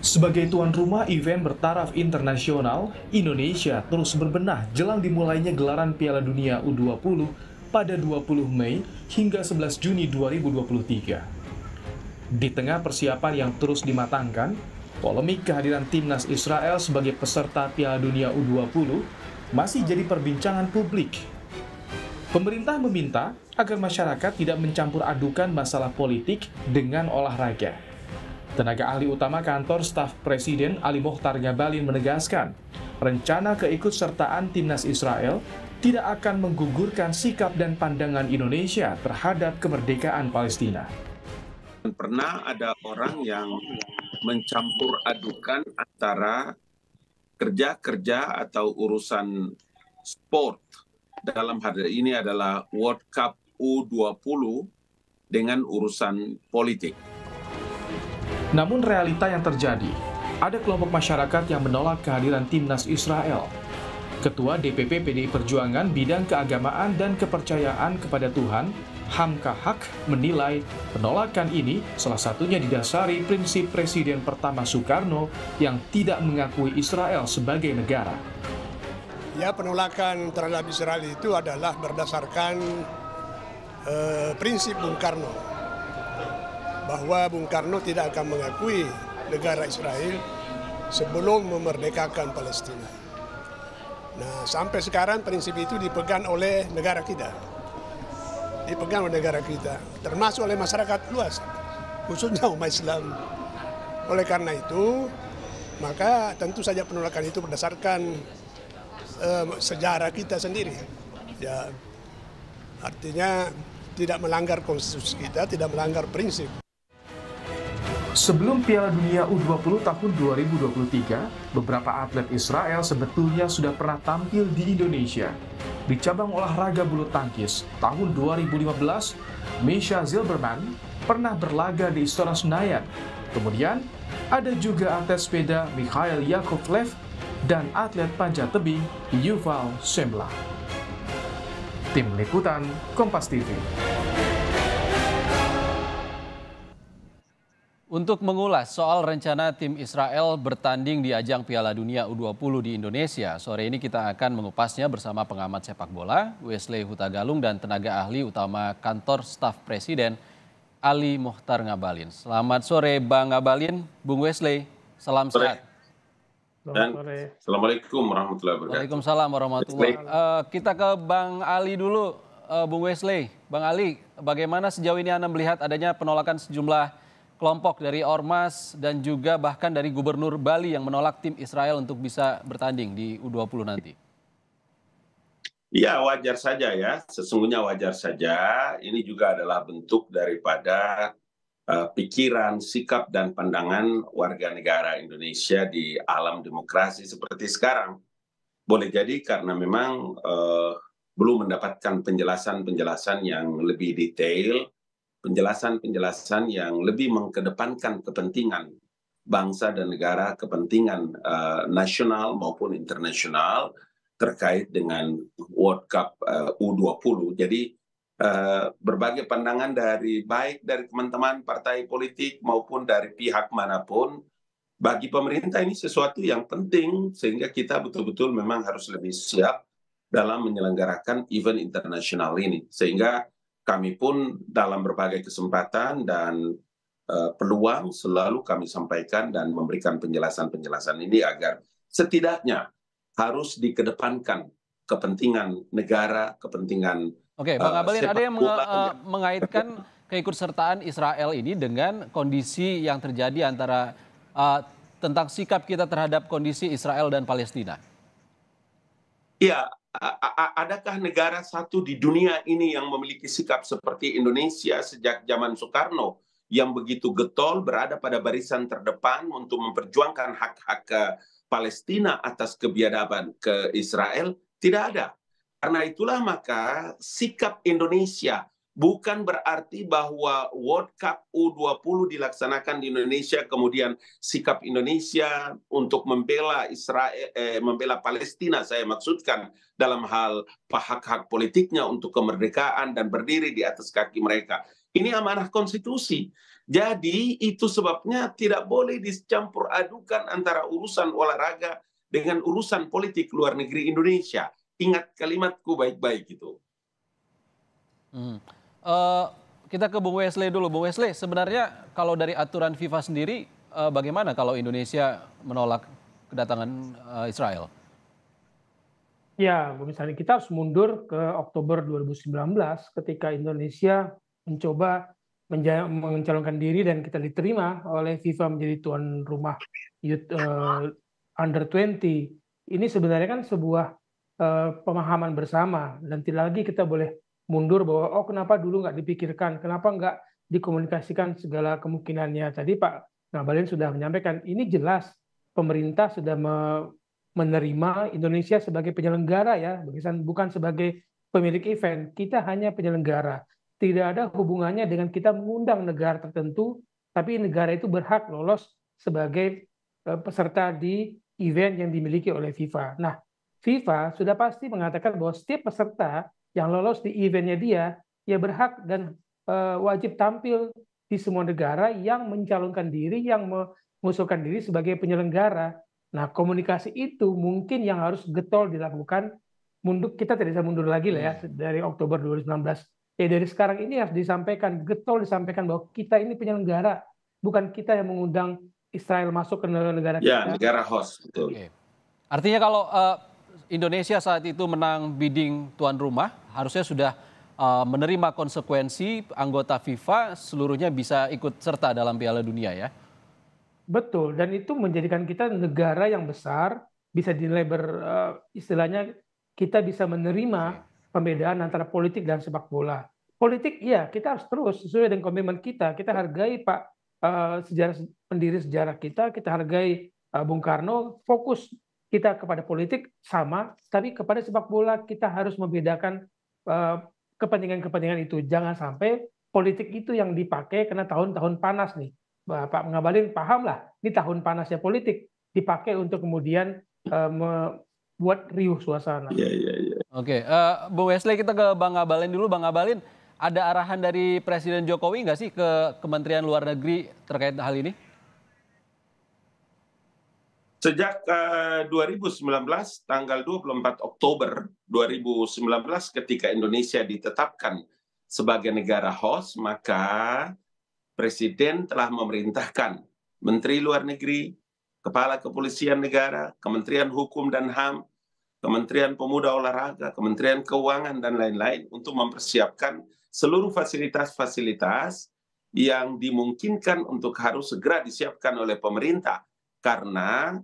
Sebagai tuan rumah event bertaraf internasional, Indonesia terus berbenah jelang dimulainya gelaran Piala Dunia U20 pada 20 Mei hingga 11 Juni 2023. Di tengah persiapan yang terus dimatangkan, polemik kehadiran timnas Israel sebagai peserta Piala Dunia U20 masih jadi perbincangan publik. Pemerintah meminta agar masyarakat tidak mencampur adukan masalah politik dengan olahraga. Tenaga ahli utama kantor staf Presiden Ali Mohtar Ngabalin menegaskan, rencana keikutsertaan timnas Israel tidak akan menggugurkan sikap dan pandangan Indonesia terhadap kemerdekaan Palestina. Pernah ada orang yang mencampur adukan antara kerja-kerja atau urusan sport dalam hal ini adalah World Cup U20 dengan urusan politik. Namun realita yang terjadi, ada kelompok masyarakat yang menolak kehadiran timnas Israel. Ketua DPP PDI Perjuangan bidang keagamaan dan kepercayaan kepada Tuhan, Hamka Hak menilai penolakan ini salah satunya didasari prinsip Presiden pertama Soekarno yang tidak mengakui Israel sebagai negara. Ya penolakan terhadap Israel itu adalah berdasarkan eh, prinsip Bung Karno bahwa Bung Karno tidak akan mengakui negara Israel sebelum memerdekakan Palestina. Nah, sampai sekarang prinsip itu dipegang oleh negara kita. Dipegang oleh negara kita, termasuk oleh masyarakat luas, khususnya umat Islam. Oleh karena itu, maka tentu saja penolakan itu berdasarkan eh, sejarah kita sendiri. Ya, artinya tidak melanggar konstitusi kita, tidak melanggar prinsip. Sebelum Piala Dunia U20 tahun 2023, beberapa atlet Israel sebetulnya sudah pernah tampil di Indonesia. Di cabang olahraga bulu tangkis tahun 2015, Misha Zilberman pernah berlaga di Istora Senayan. Kemudian, ada juga atlet sepeda Mikhail Yakovlev dan atlet panjat tebing Yuval Semla. Tim Liputan Kompas TV. Untuk mengulas soal rencana tim Israel bertanding di ajang Piala Dunia U20 di Indonesia, sore ini kita akan mengupasnya bersama pengamat sepak bola Wesley Hutagalung dan tenaga ahli utama kantor staf presiden Ali Mohtar Ngabalin. Selamat sore Bang Ngabalin, Bung Wesley, salam sore. sehat. Dan Assalamualaikum warahmatullahi wabarakatuh. Waalaikumsalam warahmatullahi wabarakatuh. Eh, kita ke Bang Ali dulu, eh, Bung Wesley. Bang Ali, bagaimana sejauh ini Anda melihat adanya penolakan sejumlah kelompok dari Ormas dan juga bahkan dari Gubernur Bali yang menolak tim Israel untuk bisa bertanding di U20 nanti? Iya wajar saja ya, sesungguhnya wajar saja. Ini juga adalah bentuk daripada uh, pikiran, sikap, dan pandangan warga negara Indonesia di alam demokrasi seperti sekarang. Boleh jadi karena memang uh, belum mendapatkan penjelasan-penjelasan yang lebih detail penjelasan-penjelasan yang lebih mengkedepankan kepentingan bangsa dan negara, kepentingan uh, nasional maupun internasional terkait dengan World Cup eh, uh, U20. Jadi uh, berbagai pandangan dari baik dari teman-teman partai politik maupun dari pihak manapun bagi pemerintah ini sesuatu yang penting sehingga kita betul-betul memang harus lebih siap dalam menyelenggarakan event internasional ini sehingga kami pun dalam berbagai kesempatan dan eh, peluang selalu kami sampaikan dan memberikan penjelasan-penjelasan ini agar setidaknya harus dikedepankan kepentingan negara, kepentingan Oke, Bang eh, Abalin, uh, ada yang uh, mengaitkan keikutsertaan Israel ini dengan kondisi yang terjadi antara uh, tentang sikap kita terhadap kondisi Israel dan Palestina. Iya, adakah negara satu di dunia ini yang memiliki sikap seperti Indonesia sejak zaman Soekarno yang begitu getol berada pada barisan terdepan untuk memperjuangkan hak-hak Palestina atas kebiadaban ke Israel? Tidak ada. Karena itulah maka sikap Indonesia bukan berarti bahwa World Cup U20 dilaksanakan di Indonesia kemudian sikap Indonesia untuk membela Israel eh, membela Palestina saya maksudkan dalam hal hak-hak politiknya untuk kemerdekaan dan berdiri di atas kaki mereka. Ini amanah konstitusi. Jadi itu sebabnya tidak boleh dicampur adukan antara urusan olahraga dengan urusan politik luar negeri Indonesia. Ingat kalimatku baik-baik itu. Hmm. Uh, kita ke Bung Wesley dulu. Bung Wesley, sebenarnya kalau dari aturan FIFA sendiri, uh, bagaimana kalau Indonesia menolak kedatangan uh, Israel? Ya, misalnya kita harus mundur ke Oktober 2019 ketika Indonesia mencoba mencalonkan diri dan kita diterima oleh FIFA menjadi tuan rumah youth uh, under 20. Ini sebenarnya kan sebuah uh, pemahaman bersama Nanti lagi kita boleh mundur bahwa oh kenapa dulu nggak dipikirkan, kenapa nggak dikomunikasikan segala kemungkinannya. Tadi Pak Ngabalin sudah menyampaikan, ini jelas pemerintah sudah menerima Indonesia sebagai penyelenggara ya, bukan sebagai pemilik event. Kita hanya penyelenggara. Tidak ada hubungannya dengan kita mengundang negara tertentu, tapi negara itu berhak lolos sebagai eh, peserta di event yang dimiliki oleh FIFA. Nah, FIFA sudah pasti mengatakan bahwa setiap peserta yang lolos di eventnya dia, ya berhak dan eh, wajib tampil di semua negara yang mencalonkan diri, yang mengusulkan diri sebagai penyelenggara. Nah, komunikasi itu mungkin yang harus getol dilakukan. Munduk kita tidak bisa mundur lagi lah ya hmm. dari Oktober 2019. Ya dari sekarang ini harus disampaikan, getol disampaikan bahwa kita ini penyelenggara, bukan kita yang mengundang Israel masuk ke negara, -negara ya, kita. negara host betul. Artinya kalau uh, Indonesia saat itu menang bidding tuan rumah, harusnya sudah uh, menerima konsekuensi anggota FIFA seluruhnya bisa ikut serta dalam Piala Dunia ya. Betul, dan itu menjadikan kita negara yang besar, bisa dinilai ber uh, istilahnya kita bisa menerima pembedaan antara politik dan sepak bola. Politik ya kita harus terus sesuai dengan komitmen kita. Kita hargai Pak uh, sejarah pendiri sejarah kita, kita hargai uh, Bung Karno, fokus kita kepada politik sama, tapi kepada sepak bola kita harus membedakan eh, kepentingan-kepentingan itu. Jangan sampai politik itu yang dipakai karena tahun-tahun panas nih. Bapak Ngabalin paham lah, ini tahun panasnya politik dipakai untuk kemudian eh, membuat riuh suasana. Iya, iya, iya. Oke, Bung uh, eh, Bu Wesley kita ke Bang Ngabalin dulu. Bang Ngabalin, ada arahan dari Presiden Jokowi nggak sih ke Kementerian Luar Negeri terkait hal ini? Sejak uh, eh, 2019 tanggal 24 Oktober 2019 ketika Indonesia ditetapkan sebagai negara host, maka presiden telah memerintahkan menteri luar negeri, kepala kepolisian negara, Kementerian Hukum dan HAM, Kementerian Pemuda Olahraga, Kementerian Keuangan dan lain-lain untuk mempersiapkan seluruh fasilitas-fasilitas yang dimungkinkan untuk harus segera disiapkan oleh pemerintah karena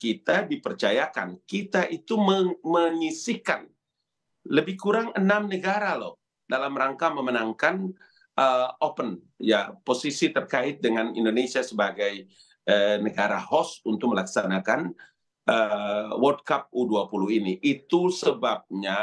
kita dipercayakan, kita itu menyisihkan lebih kurang enam negara loh dalam rangka memenangkan uh, Open ya posisi terkait dengan Indonesia sebagai uh, negara host untuk melaksanakan uh, World Cup U20 ini. Itu sebabnya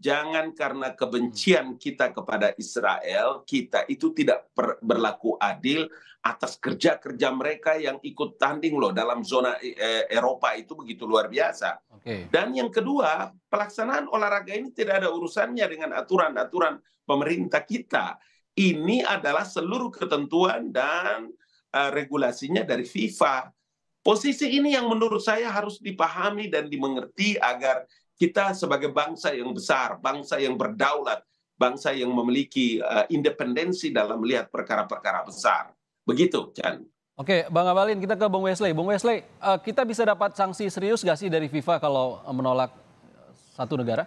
jangan karena hmm. kebencian kita kepada Israel, kita itu tidak berlaku adil atas kerja-kerja mereka yang ikut tanding loh dalam zona eh, Eropa itu begitu luar biasa. Okay. Dan yang kedua, pelaksanaan olahraga ini tidak ada urusannya dengan aturan-aturan pemerintah kita. Ini adalah seluruh ketentuan dan uh, regulasinya dari FIFA. Posisi ini yang menurut saya harus dipahami dan dimengerti agar kita sebagai bangsa yang besar, bangsa yang berdaulat, bangsa yang memiliki uh, independensi dalam melihat perkara-perkara besar. Begitu, Chan. Oke, Bang Abalin, kita ke Bung Wesley. Bung Wesley, uh, kita bisa dapat sanksi serius gak sih dari FIFA kalau eh, menolak satu negara?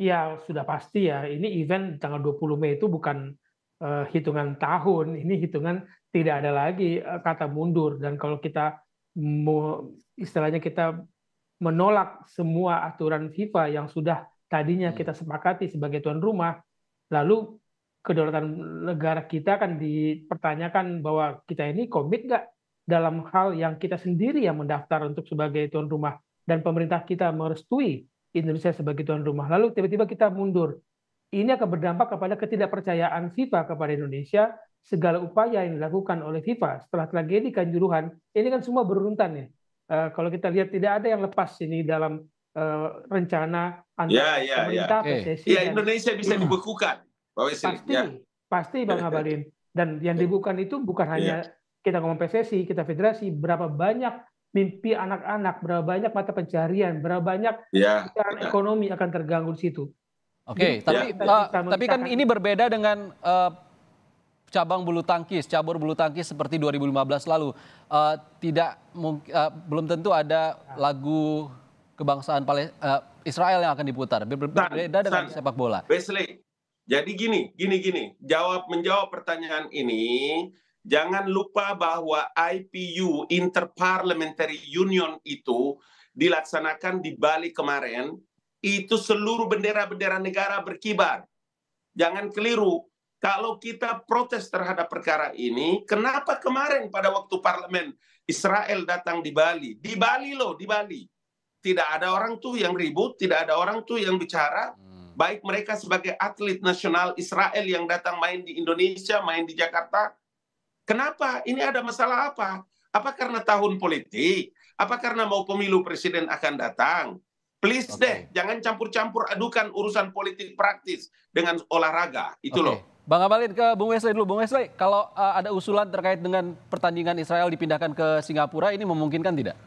Ya, sudah pasti ya. Ini event tanggal 20 Mei itu bukan uh, hitungan tahun. Ini hitungan tidak ada lagi uh, kata mundur. Dan kalau kita istilahnya kita menolak semua aturan FIFA yang sudah tadinya hmm. kita sepakati sebagai tuan rumah, lalu kedaulatan negara kita akan dipertanyakan bahwa kita ini komit nggak dalam hal yang kita sendiri yang mendaftar untuk sebagai tuan rumah dan pemerintah kita merestui Indonesia sebagai tuan rumah. Lalu tiba-tiba kita mundur. Ini akan berdampak kepada ketidakpercayaan FIFA kepada Indonesia. Segala upaya yang dilakukan oleh FIFA setelah tragedi Kanjuruhan, ini kan semua beruntan ya Eh, kalau kita lihat tidak ada yang lepas ini dalam uh, rencana antara ya, ya, ya, pemerintah ya. PSSI. Ya Indonesia bisa hmm. dibekukan, Pak Pasti, ya. pasti Bang eh, Abalin. Dan yang ya. dibekukan itu bukan ya. hanya kita ngomong PSSI, kita federasi, berapa banyak mimpi anak-anak, berapa banyak mata pencarian, berapa banyak ya, ya. ekonomi akan terganggu di situ. Oke, okay, tapi ya. uh, tapi kan ini berbeda dengan uh, cabang bulu tangkis, cabur bulu tangkis seperti 2015 lalu. Uh, tidak uh, belum tentu ada lagu kebangsaan Pal uh, eh, Israel yang akan diputar. Berbeda dengan sepak bola. Wesley, jadi gini, gini, gini. Jawab menjawab pertanyaan ini, jangan lupa bahwa IPU Interparliamentary Union itu dilaksanakan di Bali kemarin. Itu seluruh bendera-bendera negara berkibar. Jangan keliru, kalau kita protes terhadap perkara ini, kenapa kemarin pada waktu parlemen Israel datang di Bali? Di Bali loh, di Bali. Tidak ada orang tuh yang ribut, tidak ada orang tuh yang bicara. Hmm. Baik mereka sebagai atlet nasional Israel yang datang main di Indonesia, main di Jakarta. Kenapa? Ini ada masalah apa? Apa karena tahun politik? Apa karena mau pemilu presiden akan datang? Please okay. deh, jangan campur-campur adukan urusan politik praktis dengan olahraga. Itu okay. loh. Bang Abalin ke Bung Wesley dulu. Bung Wesley, kalau uh, ada usulan terkait dengan pertandingan Israel dipindahkan ke Singapura, ini memungkinkan tidak?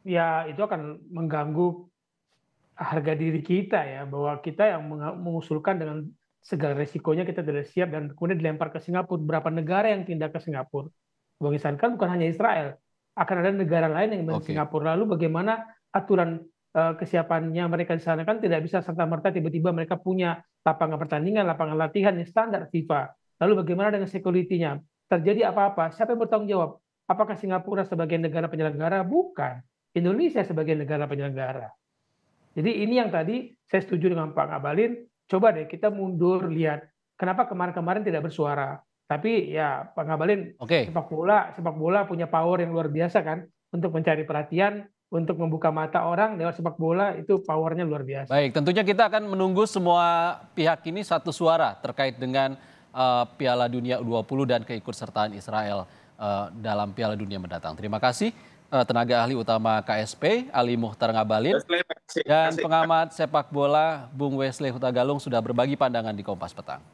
Ya, itu akan mengganggu harga diri kita ya, bahwa kita yang mengusulkan dengan segala resikonya kita tidak siap dan kemudian dilempar ke Singapura. Berapa negara yang pindah ke Singapura? Bang Isan kan bukan hanya Israel, akan ada negara lain yang pindah okay. Singapura. Lalu bagaimana aturan Eh, kesiapannya mereka di sana kan tidak bisa serta merta tiba-tiba mereka punya lapangan pertandingan, lapangan latihan yang standar FIFA. Lalu bagaimana dengan security-nya? Terjadi apa-apa? Siapa yang bertanggung jawab? Apakah Singapura sebagai negara penyelenggara? Bukan. Indonesia sebagai negara penyelenggara. Jadi ini yang tadi saya setuju dengan Pak Ngabalin. Coba deh kita mundur lihat kenapa kemarin-kemarin tidak bersuara. Tapi ya Pak Ngabalin, okay. sepak bola, sepak bola punya power yang luar biasa kan untuk mencari perhatian untuk membuka mata orang lewat sepak bola itu powernya luar biasa. Baik, tentunya kita akan menunggu semua pihak ini satu suara terkait dengan uh, Piala Dunia U20 dan keikutsertaan Israel uh, dalam Piala Dunia mendatang. Terima kasih uh, tenaga ahli utama KSP Ali Muhtar Ngabalin Wesley, dan pengamat sepak bola Bung Wesley Hutagalung sudah berbagi pandangan di Kompas Petang.